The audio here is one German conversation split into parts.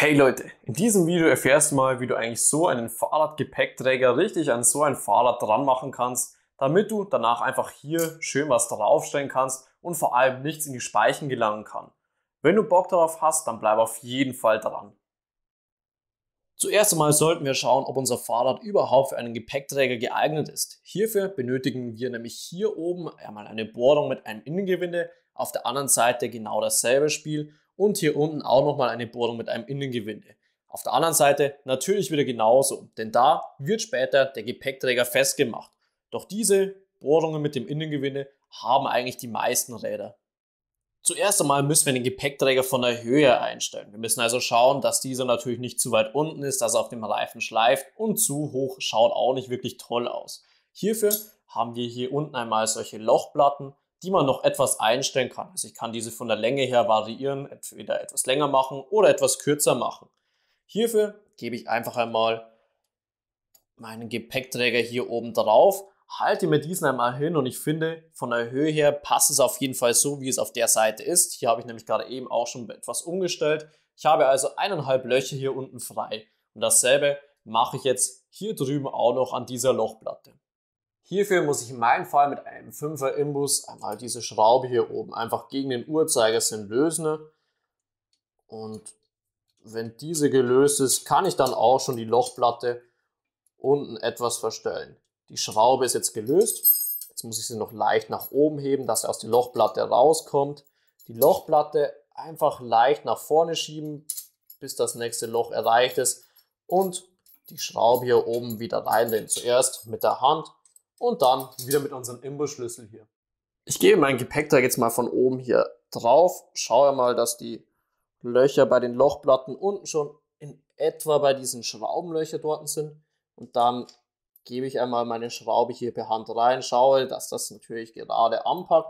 Hey Leute, in diesem Video erfährst du mal, wie du eigentlich so einen Fahrradgepäckträger richtig an so ein Fahrrad dran machen kannst, damit du danach einfach hier schön was draufstellen kannst und vor allem nichts in die Speichen gelangen kann. Wenn du Bock darauf hast, dann bleib auf jeden Fall dran. Zuerst einmal sollten wir schauen, ob unser Fahrrad überhaupt für einen Gepäckträger geeignet ist. Hierfür benötigen wir nämlich hier oben einmal eine Bohrung mit einem Innengewinde, auf der anderen Seite genau dasselbe Spiel und hier unten auch nochmal eine Bohrung mit einem Innengewinde. Auf der anderen Seite natürlich wieder genauso, denn da wird später der Gepäckträger festgemacht. Doch diese Bohrungen mit dem Innengewinde haben eigentlich die meisten Räder. Zuerst einmal müssen wir den Gepäckträger von der Höhe einstellen. Wir müssen also schauen, dass dieser natürlich nicht zu weit unten ist, dass er auf dem Reifen schleift und zu hoch schaut auch nicht wirklich toll aus. Hierfür haben wir hier unten einmal solche Lochplatten die man noch etwas einstellen kann. Also ich kann diese von der Länge her variieren, entweder etwas länger machen oder etwas kürzer machen. Hierfür gebe ich einfach einmal meinen Gepäckträger hier oben drauf, halte mir diesen einmal hin und ich finde, von der Höhe her passt es auf jeden Fall so, wie es auf der Seite ist. Hier habe ich nämlich gerade eben auch schon etwas umgestellt. Ich habe also eineinhalb Löcher hier unten frei und dasselbe mache ich jetzt hier drüben auch noch an dieser Lochplatte. Hierfür muss ich in meinem Fall mit einem 5er Imbus einmal diese Schraube hier oben einfach gegen den Uhrzeigersinn lösen. Und wenn diese gelöst ist, kann ich dann auch schon die Lochplatte unten etwas verstellen. Die Schraube ist jetzt gelöst. Jetzt muss ich sie noch leicht nach oben heben, dass sie aus der Lochplatte rauskommt. Die Lochplatte einfach leicht nach vorne schieben, bis das nächste Loch erreicht ist. Und die Schraube hier oben wieder reinnehmen. Zuerst mit der Hand und dann wieder mit unserem Imbusschlüssel hier. Ich gebe mein Gepäckträger jetzt mal von oben hier drauf. Schaue mal, dass die Löcher bei den Lochplatten unten schon in etwa bei diesen Schraubenlöcher dort sind. Und dann gebe ich einmal meine Schraube hier per Hand rein, schaue, dass das natürlich gerade anpackt,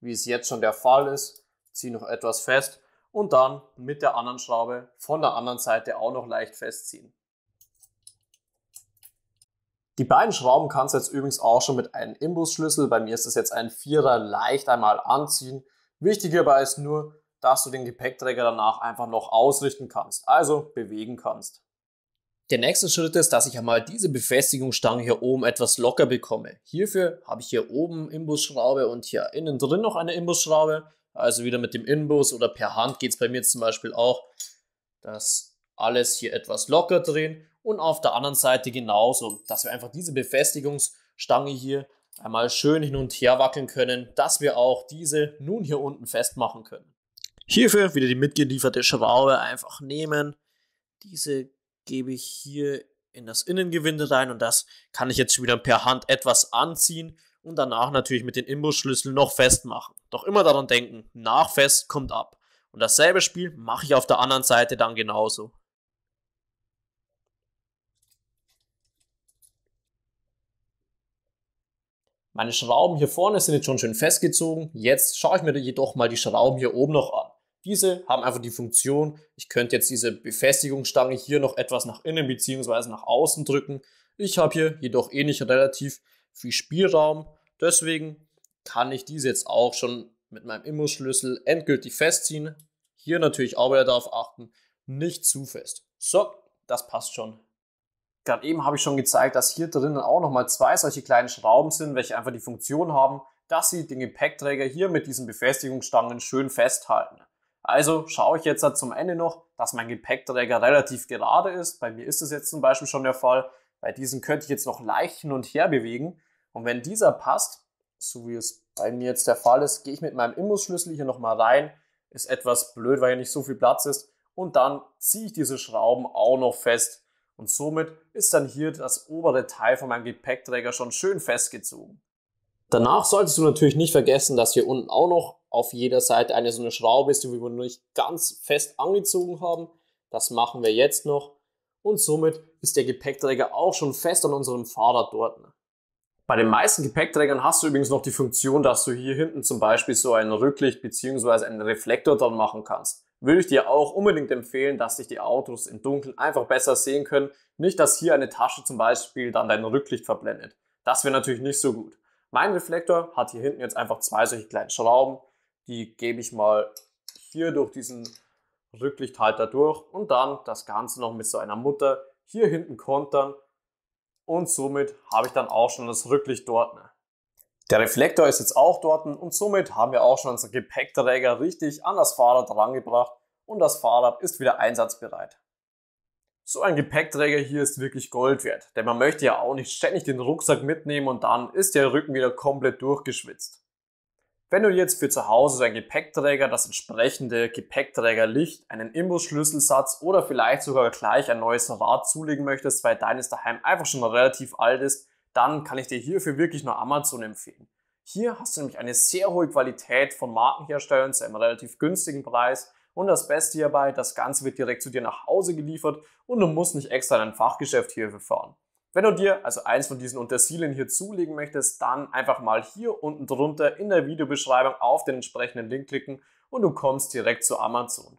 wie es jetzt schon der Fall ist. Ziehe noch etwas fest und dann mit der anderen Schraube von der anderen Seite auch noch leicht festziehen. Die beiden Schrauben kannst du jetzt übrigens auch schon mit einem Imbusschlüssel, bei mir ist das jetzt ein Vierer, leicht einmal anziehen. Wichtig hierbei ist nur, dass du den Gepäckträger danach einfach noch ausrichten kannst, also bewegen kannst. Der nächste Schritt ist, dass ich einmal diese Befestigungsstange hier oben etwas locker bekomme. Hierfür habe ich hier oben Imbusschraube und hier innen drin noch eine Imbusschraube. Also wieder mit dem Inbus oder per Hand geht es bei mir zum Beispiel auch, dass alles hier etwas locker drehen und auf der anderen Seite genauso, dass wir einfach diese Befestigungsstange hier einmal schön hin und her wackeln können, dass wir auch diese nun hier unten festmachen können. Hierfür wieder die mitgelieferte Schraube einfach nehmen. Diese gebe ich hier in das Innengewinde rein und das kann ich jetzt schon wieder per Hand etwas anziehen und danach natürlich mit den Imbusschlüssel noch festmachen. Doch immer daran denken, nach fest kommt ab. Und dasselbe Spiel mache ich auf der anderen Seite dann genauso. Meine Schrauben hier vorne sind jetzt schon schön festgezogen. Jetzt schaue ich mir jedoch mal die Schrauben hier oben noch an. Diese haben einfach die Funktion, ich könnte jetzt diese Befestigungsstange hier noch etwas nach innen bzw. nach außen drücken. Ich habe hier jedoch eh nicht relativ viel Spielraum. Deswegen kann ich diese jetzt auch schon mit meinem Immo-Schlüssel endgültig festziehen. Hier natürlich auch wieder darauf achten, nicht zu fest. So, das passt schon Gerade eben habe ich schon gezeigt, dass hier drinnen auch nochmal zwei solche kleinen Schrauben sind, welche einfach die Funktion haben, dass sie den Gepäckträger hier mit diesen Befestigungsstangen schön festhalten. Also schaue ich jetzt zum Ende noch, dass mein Gepäckträger relativ gerade ist. Bei mir ist das jetzt zum Beispiel schon der Fall. Bei diesen könnte ich jetzt noch leicht hin und her bewegen. Und wenn dieser passt, so wie es bei mir jetzt der Fall ist, gehe ich mit meinem Imbusschlüssel hier nochmal rein. Ist etwas blöd, weil hier nicht so viel Platz ist. Und dann ziehe ich diese Schrauben auch noch fest und somit ist dann hier das obere Teil von meinem Gepäckträger schon schön festgezogen. Danach solltest du natürlich nicht vergessen, dass hier unten auch noch auf jeder Seite eine so eine Schraube ist, die wir noch nicht ganz fest angezogen haben. Das machen wir jetzt noch und somit ist der Gepäckträger auch schon fest an unserem Fahrrad dort. Ne? Bei den meisten Gepäckträgern hast du übrigens noch die Funktion, dass du hier hinten zum Beispiel so ein Rücklicht bzw. einen Reflektor dran machen kannst würde ich dir auch unbedingt empfehlen, dass dich die Autos im Dunkeln einfach besser sehen können. Nicht, dass hier eine Tasche zum Beispiel dann dein Rücklicht verblendet. Das wäre natürlich nicht so gut. Mein Reflektor hat hier hinten jetzt einfach zwei solche kleinen Schrauben. Die gebe ich mal hier durch diesen Rücklichthalter durch und dann das Ganze noch mit so einer Mutter hier hinten kontern. Und somit habe ich dann auch schon das Rücklicht dort. Ne? Der Reflektor ist jetzt auch dort und somit haben wir auch schon unseren Gepäckträger richtig an das Fahrrad rangebracht und das Fahrrad ist wieder einsatzbereit. So ein Gepäckträger hier ist wirklich Gold wert, denn man möchte ja auch nicht ständig den Rucksack mitnehmen und dann ist der Rücken wieder komplett durchgeschwitzt. Wenn du jetzt für zu Hause so einen Gepäckträger, das entsprechende Gepäckträgerlicht, einen Imbusschlüsselsatz oder vielleicht sogar gleich ein neues Rad zulegen möchtest, weil deines daheim einfach schon relativ alt ist, dann kann ich dir hierfür wirklich nur Amazon empfehlen. Hier hast du nämlich eine sehr hohe Qualität von Markenherstellern zu einem relativ günstigen Preis. Und das Beste hierbei, das Ganze wird direkt zu dir nach Hause geliefert und du musst nicht extra in ein Fachgeschäft hierfür fahren. Wenn du dir also eins von diesen Untersilien hier zulegen möchtest, dann einfach mal hier unten drunter in der Videobeschreibung auf den entsprechenden Link klicken und du kommst direkt zu Amazon.